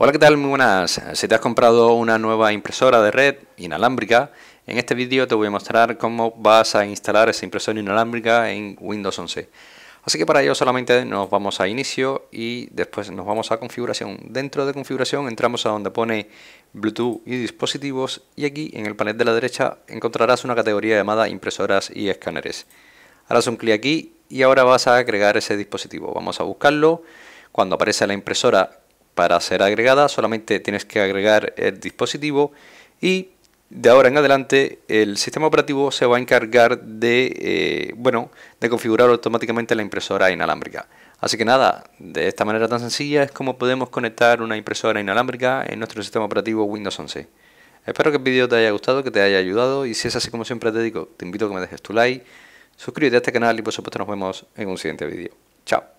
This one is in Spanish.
Hola, ¿qué tal? Muy buenas. Si te has comprado una nueva impresora de red inalámbrica, en este vídeo te voy a mostrar cómo vas a instalar esa impresora inalámbrica en Windows 11. Así que para ello solamente nos vamos a inicio y después nos vamos a configuración. Dentro de configuración entramos a donde pone Bluetooth y dispositivos y aquí en el panel de la derecha encontrarás una categoría llamada impresoras y escáneres. Harás un clic aquí y ahora vas a agregar ese dispositivo. Vamos a buscarlo. Cuando aparece la impresora para ser agregada solamente tienes que agregar el dispositivo y de ahora en adelante el sistema operativo se va a encargar de, eh, bueno, de configurar automáticamente la impresora inalámbrica. Así que nada, de esta manera tan sencilla es como podemos conectar una impresora inalámbrica en nuestro sistema operativo Windows 11. Espero que el vídeo te haya gustado, que te haya ayudado y si es así como siempre te digo, te invito a que me dejes tu like, suscríbete a este canal y por supuesto nos vemos en un siguiente vídeo. Chao.